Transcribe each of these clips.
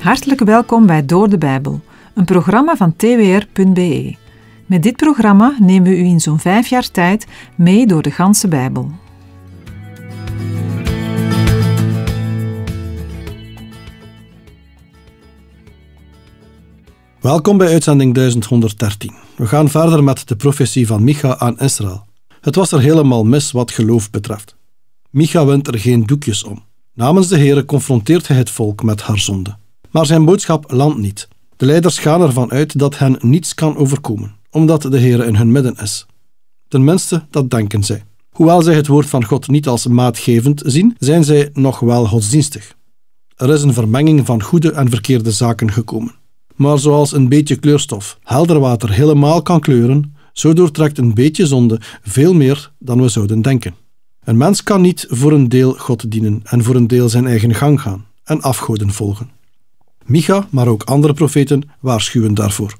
Hartelijk welkom bij Door de Bijbel, een programma van twr.be. Met dit programma nemen we u in zo'n vijf jaar tijd mee door de ganse Bijbel. Welkom bij uitzending 1113. We gaan verder met de profetie van Micha aan Israël. Het was er helemaal mis wat geloof betreft. Micha wint er geen doekjes om. Namens de Heere confronteert hij het volk met haar zonde. Maar zijn boodschap landt niet. De leiders gaan ervan uit dat hen niets kan overkomen, omdat de Heer in hun midden is. Tenminste, dat denken zij. Hoewel zij het woord van God niet als maatgevend zien, zijn zij nog wel godsdienstig. Er is een vermenging van goede en verkeerde zaken gekomen. Maar zoals een beetje kleurstof helder water helemaal kan kleuren, zo doortrekt een beetje zonde veel meer dan we zouden denken. Een mens kan niet voor een deel God dienen en voor een deel zijn eigen gang gaan en afgoden volgen. Micha, maar ook andere profeten waarschuwen daarvoor.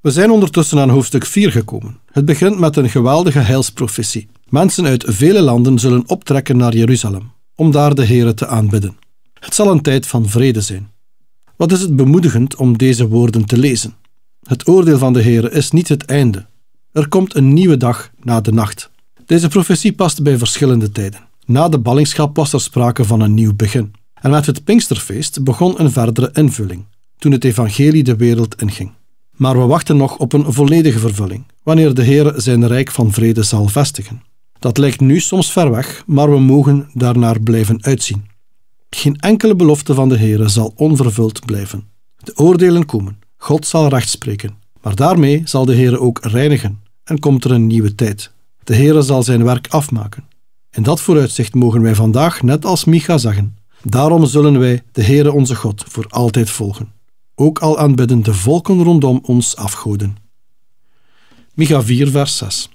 We zijn ondertussen aan hoofdstuk 4 gekomen. Het begint met een geweldige heilsprofessie. Mensen uit vele landen zullen optrekken naar Jeruzalem, om daar de Here te aanbidden. Het zal een tijd van vrede zijn. Wat is het bemoedigend om deze woorden te lezen? Het oordeel van de Here is niet het einde. Er komt een nieuwe dag na de nacht. Deze profetie past bij verschillende tijden. Na de ballingschap was er sprake van een nieuw begin. En met het Pinksterfeest begon een verdere invulling, toen het evangelie de wereld inging. Maar we wachten nog op een volledige vervulling, wanneer de Heer zijn rijk van vrede zal vestigen. Dat lijkt nu soms ver weg, maar we mogen daarnaar blijven uitzien. Geen enkele belofte van de Heer zal onvervuld blijven. De oordelen komen, God zal recht spreken, maar daarmee zal de Heer ook reinigen en komt er een nieuwe tijd. De Heer zal zijn werk afmaken. In dat vooruitzicht mogen wij vandaag, net als Micha, zeggen: Daarom zullen wij de Heere onze God voor altijd volgen, ook al aanbidden de volken rondom ons afgoden. Micha 4, vers 6.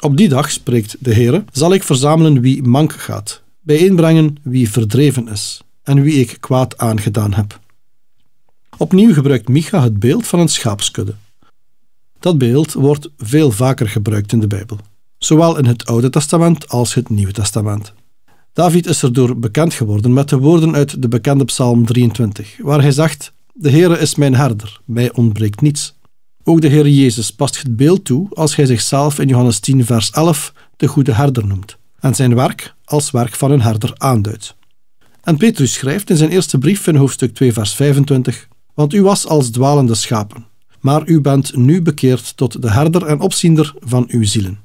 Op die dag, spreekt de Heere, zal ik verzamelen wie mank gaat, bijeenbrengen wie verdreven is en wie ik kwaad aangedaan heb. Opnieuw gebruikt Micha het beeld van een schaapskudde. Dat beeld wordt veel vaker gebruikt in de Bijbel, zowel in het Oude Testament als het Nieuwe Testament. David is erdoor bekend geworden met de woorden uit de bekende Psalm 23, waar hij zegt: De Heere is mijn herder, mij ontbreekt niets. Ook de Heer Jezus past het beeld toe als hij zichzelf in Johannes 10, vers 11 de goede herder noemt en zijn werk als werk van een herder aanduidt. En Petrus schrijft in zijn eerste brief in hoofdstuk 2, vers 25: Want u was als dwalende schapen, maar u bent nu bekeerd tot de herder en opziender van uw zielen.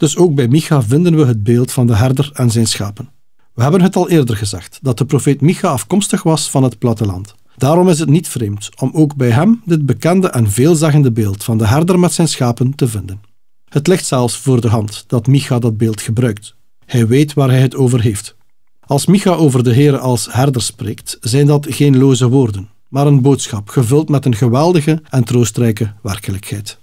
Dus ook bij Micha vinden we het beeld van de herder en zijn schapen. We hebben het al eerder gezegd dat de profeet Micha afkomstig was van het platteland. Daarom is het niet vreemd om ook bij hem dit bekende en veelzeggende beeld van de herder met zijn schapen te vinden. Het ligt zelfs voor de hand dat Micha dat beeld gebruikt. Hij weet waar hij het over heeft. Als Micha over de Heer als herder spreekt, zijn dat geen loze woorden, maar een boodschap gevuld met een geweldige en troostrijke werkelijkheid.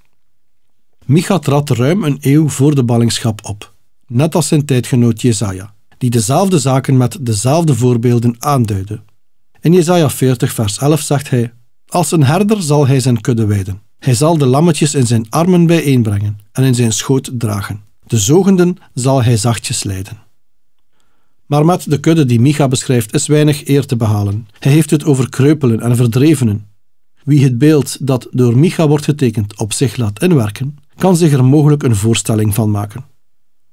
Micha trad ruim een eeuw voor de ballingschap op, net als zijn tijdgenoot Jezaja, die dezelfde zaken met dezelfde voorbeelden aanduidde. In Jezaja 40 vers 11 zegt hij, Als een herder zal hij zijn kudde wijden. Hij zal de lammetjes in zijn armen bijeenbrengen en in zijn schoot dragen. De zogenden zal hij zachtjes leiden. Maar met de kudde die Micha beschrijft is weinig eer te behalen. Hij heeft het over kreupelen en verdrevenen. Wie het beeld dat door Micha wordt getekend op zich laat inwerken, kan zich er mogelijk een voorstelling van maken.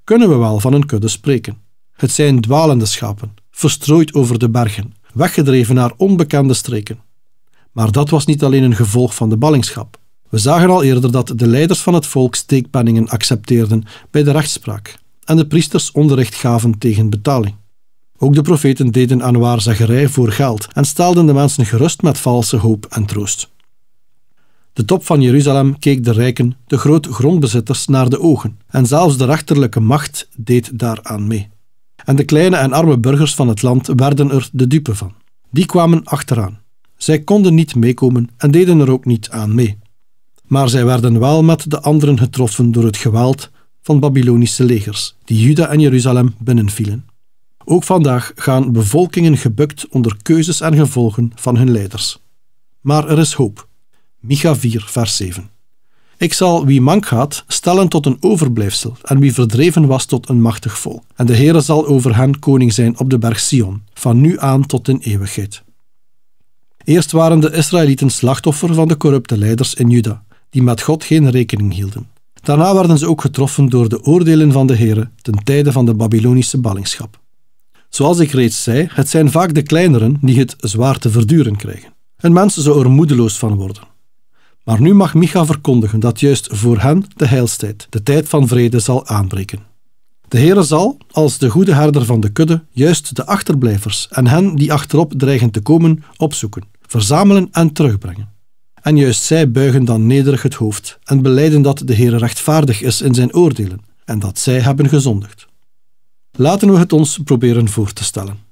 Kunnen we wel van een kudde spreken? Het zijn dwalende schapen, verstrooid over de bergen, weggedreven naar onbekende streken. Maar dat was niet alleen een gevolg van de ballingschap. We zagen al eerder dat de leiders van het volk steekpenningen accepteerden bij de rechtspraak en de priesters onderricht gaven tegen betaling. Ook de profeten deden aan waarzeggerij voor geld en stelden de mensen gerust met valse hoop en troost. De top van Jeruzalem keek de rijken, de groot grondbezitters, naar de ogen. En zelfs de rechterlijke macht deed daaraan mee. En de kleine en arme burgers van het land werden er de dupe van. Die kwamen achteraan. Zij konden niet meekomen en deden er ook niet aan mee. Maar zij werden wel met de anderen getroffen door het geweld van Babylonische legers, die Juda en Jeruzalem binnenvielen. Ook vandaag gaan bevolkingen gebukt onder keuzes en gevolgen van hun leiders. Maar er is hoop. Micha 4, vers 7. Ik zal wie mank gaat stellen tot een overblijfsel en wie verdreven was tot een machtig vol. En de Heere zal over hen koning zijn op de berg Sion, van nu aan tot in eeuwigheid. Eerst waren de Israëlieten slachtoffer van de corrupte leiders in Juda, die met God geen rekening hielden. Daarna werden ze ook getroffen door de oordelen van de Heere ten tijde van de Babylonische ballingschap. Zoals ik reeds zei, het zijn vaak de kleineren die het zwaar te verduren krijgen. Een mensen zou er moedeloos van worden. Maar nu mag Micha verkondigen dat juist voor hen de heilstijd, de tijd van vrede, zal aanbreken. De Heere zal, als de goede herder van de kudde, juist de achterblijvers en hen die achterop dreigen te komen, opzoeken, verzamelen en terugbrengen. En juist zij buigen dan nederig het hoofd en beleiden dat de Heere rechtvaardig is in zijn oordelen en dat zij hebben gezondigd. Laten we het ons proberen voor te stellen.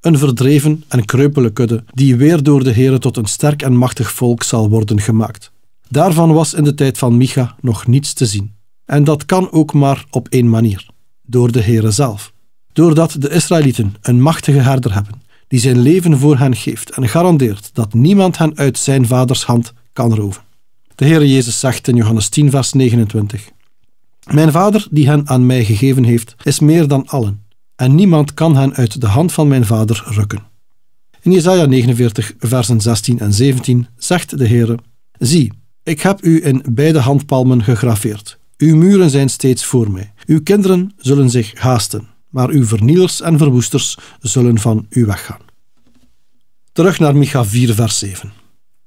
Een verdreven en kreupele kudde, die weer door de heren tot een sterk en machtig volk zal worden gemaakt. Daarvan was in de tijd van Micha nog niets te zien. En dat kan ook maar op één manier: door de heren zelf. Doordat de Israëlieten een machtige herder hebben, die zijn leven voor hen geeft en garandeert dat niemand hen uit zijn vaders hand kan roven. De Heere Jezus zegt in Johannes 10, vers 29: Mijn vader, die hen aan mij gegeven heeft, is meer dan allen en niemand kan hen uit de hand van mijn vader rukken. In Jesaja 49, versen 16 en 17 zegt de Heere, Zie, ik heb u in beide handpalmen gegraveerd. Uw muren zijn steeds voor mij. Uw kinderen zullen zich haasten, maar uw vernielers en verwoesters zullen van u weggaan. Terug naar Micha 4, vers 7.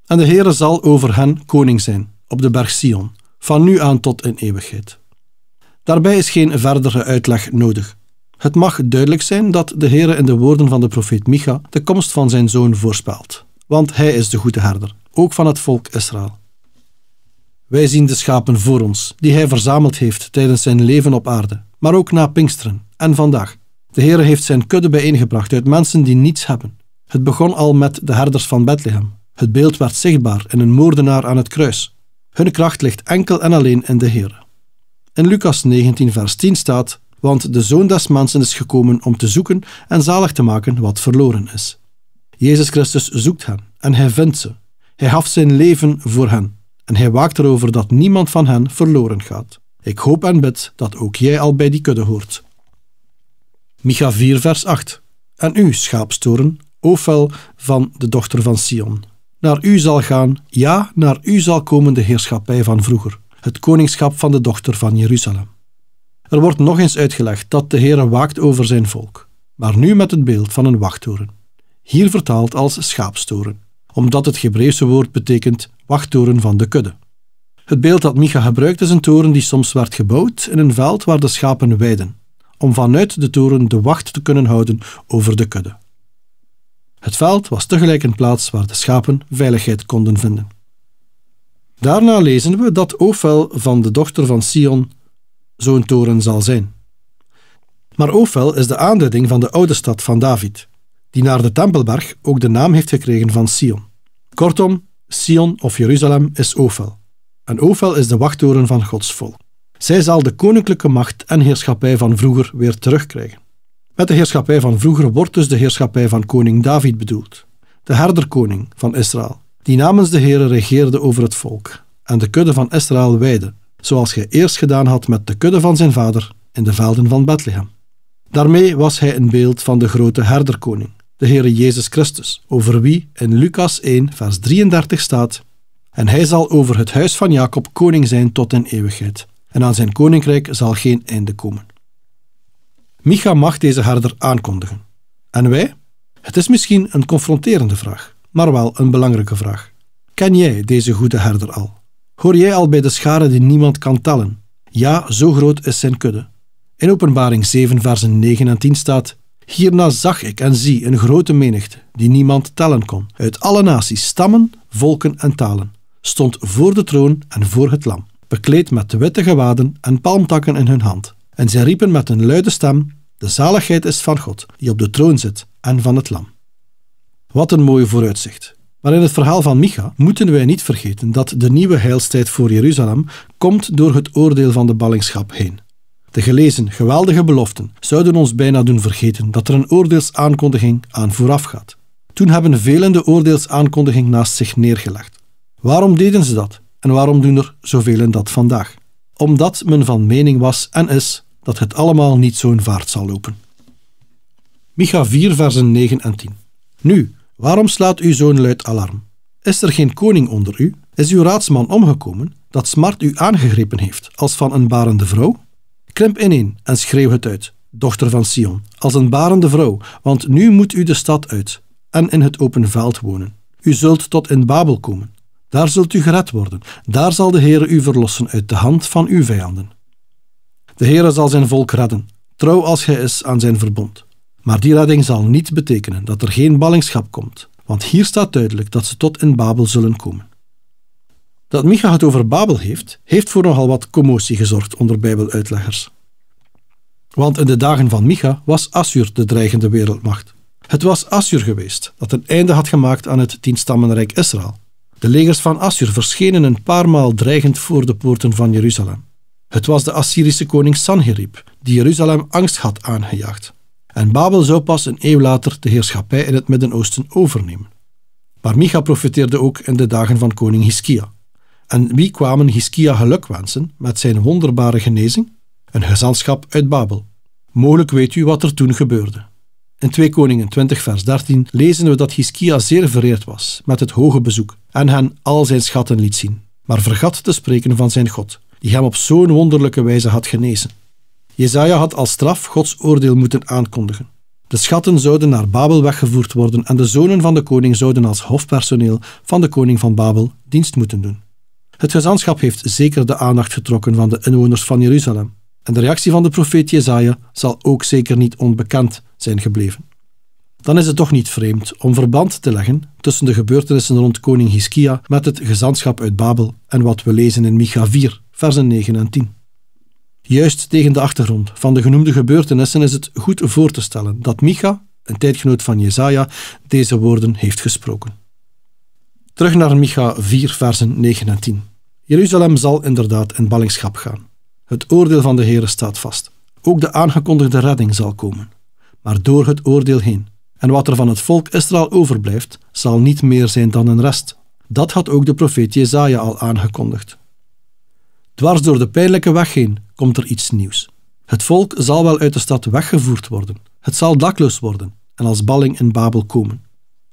En de Heere zal over hen koning zijn, op de berg Sion, van nu aan tot in eeuwigheid. Daarbij is geen verdere uitleg nodig, het mag duidelijk zijn dat de Heere in de woorden van de profeet Micha de komst van zijn zoon voorspelt, want hij is de goede herder, ook van het volk Israël. Wij zien de schapen voor ons, die hij verzameld heeft tijdens zijn leven op aarde, maar ook na Pinksteren en vandaag. De Heere heeft zijn kudde bijeengebracht uit mensen die niets hebben. Het begon al met de herders van Bethlehem. Het beeld werd zichtbaar in een moordenaar aan het kruis. Hun kracht ligt enkel en alleen in de Heer. In Lucas 19, vers 10 staat: want de Zoon des Mensen is gekomen om te zoeken en zalig te maken wat verloren is. Jezus Christus zoekt hen en hij vindt ze. Hij gaf zijn leven voor hen en hij waakt erover dat niemand van hen verloren gaat. Ik hoop en bid dat ook jij al bij die kudde hoort. Micha 4, vers 8. En u, schaapstoren, ofwel van de dochter van Sion. Naar u zal gaan, ja, naar u zal komen de heerschappij van vroeger, het koningschap van de dochter van Jeruzalem. Er wordt nog eens uitgelegd dat de Heer waakt over zijn volk, maar nu met het beeld van een wachttoren. Hier vertaald als schaapstoren, omdat het Hebreeuwse woord betekent wachttoren van de kudde. Het beeld dat Micha gebruikt is een toren die soms werd gebouwd in een veld waar de schapen weiden, om vanuit de toren de wacht te kunnen houden over de kudde. Het veld was tegelijk een plaats waar de schapen veiligheid konden vinden. Daarna lezen we dat Ofel van de dochter van Sion zo'n toren zal zijn. Maar Ofel is de aanduiding van de oude stad van David, die naar de Tempelberg ook de naam heeft gekregen van Sion. Kortom, Sion of Jeruzalem is Ofel. En Ofel is de wachttoren van Gods volk. Zij zal de koninklijke macht en heerschappij van vroeger weer terugkrijgen. Met de heerschappij van vroeger wordt dus de heerschappij van koning David bedoeld, de herderkoning van Israël, die namens de Heere regeerde over het volk en de kudde van Israël weide, zoals hij eerst gedaan had met de kudde van zijn vader in de velden van Bethlehem. Daarmee was hij een beeld van de grote herderkoning, de Heere Jezus Christus, over wie in Lucas 1, vers 33 staat: En hij zal over het huis van Jacob koning zijn tot in eeuwigheid, en aan zijn koninkrijk zal geen einde komen. Micha mag deze herder aankondigen. En wij? Het is misschien een confronterende vraag, maar wel een belangrijke vraag. Ken jij deze goede herder al? Hoor jij al bij de schare die niemand kan tellen? Ja, zo groot is zijn kudde. In Openbaring 7, versen 9 en 10 staat: Hierna zag ik en zie een grote menigte, die niemand tellen kon, uit alle naties, stammen, volken en talen, stond voor de troon en voor het lam, bekleed met witte gewaden en palmtakken in hun hand. En zij riepen met een luide stem: De zaligheid is van God, die op de troon zit, en van het lam. Wat een mooi vooruitzicht. Maar in het verhaal van Micha moeten wij niet vergeten dat de nieuwe heilstijd voor Jeruzalem komt door het oordeel van de ballingschap heen. De gelezen geweldige beloften zouden ons bijna doen vergeten dat er een oordeelsaankondiging aan vooraf gaat. Toen hebben velen de oordeelsaankondiging naast zich neergelegd. Waarom deden ze dat en waarom doen er zoveel dat vandaag? Omdat men van mening was en is dat het allemaal niet zo'n vaart zal lopen. Micha 4, versen 9 en 10. Nu, Waarom slaat uw zoon luid alarm? Is er geen koning onder u? Is uw raadsman omgekomen dat Smart u aangegrepen heeft als van een barende vrouw? Krimp ineen en schreeuw het uit, dochter van Sion, als een barende vrouw, want nu moet u de stad uit en in het open veld wonen. U zult tot in Babel komen. Daar zult u gered worden. Daar zal de Heer u verlossen uit de hand van uw vijanden. De Heere zal zijn volk redden, trouw als Gij is aan zijn verbond. Maar die redding zal niet betekenen dat er geen ballingschap komt, want hier staat duidelijk dat ze tot in Babel zullen komen. Dat Micha het over Babel heeft, heeft voor nogal wat commotie gezorgd onder Bijbeluitleggers. Want in de dagen van Micha was Assur de dreigende wereldmacht. Het was Assur geweest dat een einde had gemaakt aan het tienstammenrijk Israël. De legers van Assur verschenen een paar maal dreigend voor de poorten van Jeruzalem. Het was de Assyrische koning Sanherib die Jeruzalem angst had aangejaagd en Babel zou pas een eeuw later de heerschappij in het Midden-Oosten overnemen. Maar Micha profiteerde ook in de dagen van koning Hiskia. En wie kwamen Hiskia gelukwensen met zijn wonderbare genezing? Een gezelschap uit Babel. Mogelijk weet u wat er toen gebeurde. In 2 Koningen 20 vers 13 lezen we dat Hiskia zeer vereerd was met het hoge bezoek en hen al zijn schatten liet zien, maar vergat te spreken van zijn God, die hem op zo'n wonderlijke wijze had genezen. Jezaja had als straf Gods oordeel moeten aankondigen. De schatten zouden naar Babel weggevoerd worden en de zonen van de koning zouden als hofpersoneel van de koning van Babel dienst moeten doen. Het gezantschap heeft zeker de aandacht getrokken van de inwoners van Jeruzalem. En de reactie van de profeet Jezaja zal ook zeker niet onbekend zijn gebleven. Dan is het toch niet vreemd om verband te leggen tussen de gebeurtenissen rond koning Hiskia met het gezantschap uit Babel en wat we lezen in Micha 4, versen 9 en 10. Juist tegen de achtergrond van de genoemde gebeurtenissen is het goed voor te stellen dat Micha, een tijdgenoot van Jezaja, deze woorden heeft gesproken. Terug naar Micha 4, versen 9 en 10. Jeruzalem zal inderdaad in ballingschap gaan. Het oordeel van de Heere staat vast. Ook de aangekondigde redding zal komen, maar door het oordeel heen. En wat er van het volk Israël overblijft, zal niet meer zijn dan een rest. Dat had ook de profeet Jezaja al aangekondigd. Dwars door de pijnlijke weg heen komt er iets nieuws. Het volk zal wel uit de stad weggevoerd worden. Het zal dakloos worden en als balling in Babel komen.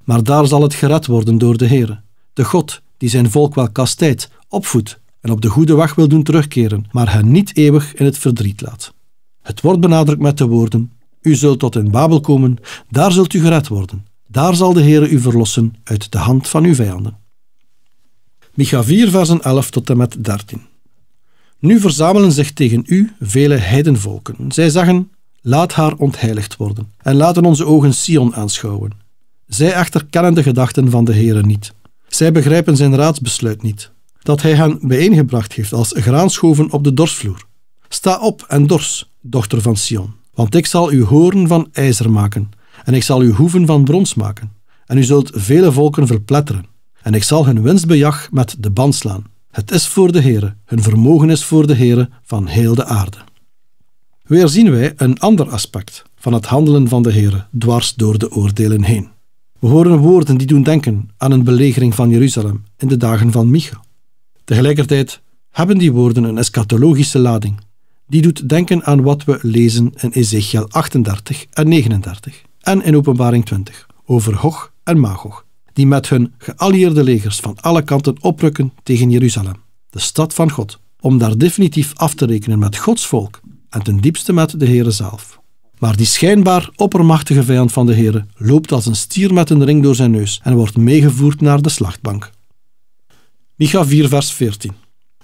Maar daar zal het gered worden door de Heere, de God die zijn volk wel kastijdt, opvoedt en op de goede weg wil doen terugkeren, maar hen niet eeuwig in het verdriet laat. Het wordt benadrukt met de woorden: U zult tot in Babel komen, daar zult u gered worden. Daar zal de Heere u verlossen uit de hand van uw vijanden. Micha 4, versen 11 tot en met 13. Nu verzamelen zich tegen u vele heidenvolken. Zij zeggen, laat haar ontheiligd worden en laten onze ogen Sion aanschouwen. Zij echter kennen de gedachten van de Heere niet. Zij begrijpen zijn raadsbesluit niet, dat hij hen bijeengebracht heeft als graanschoven op de dorsvloer. Sta op en dors, dochter van Sion, want ik zal uw horen van ijzer maken en ik zal uw hoeven van brons maken en u zult vele volken verpletteren en ik zal hun winstbejag met de band slaan. Het is voor de Heere, hun vermogen is voor de Heere van heel de aarde. Weer zien wij een ander aspect van het handelen van de Heere dwars door de oordelen heen. We horen woorden die doen denken aan een belegering van Jeruzalem in de dagen van Micha. Tegelijkertijd hebben die woorden een eschatologische lading. Die doet denken aan wat we lezen in Ezekiel 38 en 39 en in Openbaring 20 over Gog en Magog, die met hun geallieerde legers van alle kanten oprukken tegen Jeruzalem, de stad van God, om daar definitief af te rekenen met Gods volk en ten diepste met de Heere zelf. Maar die schijnbaar oppermachtige vijand van de Heere loopt als een stier met een ring door zijn neus en wordt meegevoerd naar de slachtbank. Micha 4, vers 14.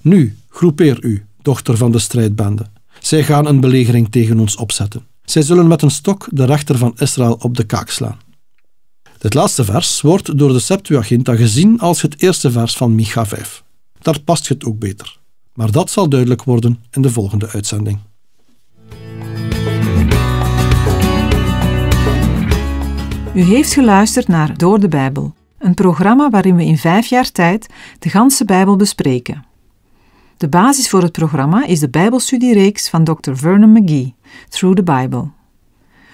Nu, groepeer u, dochter van de strijdbende. Zij gaan een belegering tegen ons opzetten. Zij zullen met een stok de rechter van Israël op de kaak slaan. Het laatste vers wordt door de Septuaginta gezien als het eerste vers van Micha 5. Daar past het ook beter. Maar dat zal duidelijk worden in de volgende uitzending. U heeft geluisterd naar Door de Bijbel, een programma waarin we in vijf jaar tijd de ganse Bijbel bespreken. De basis voor het programma is de Bijbelstudiereeks van Dr. Vernon McGee, Through the Bible.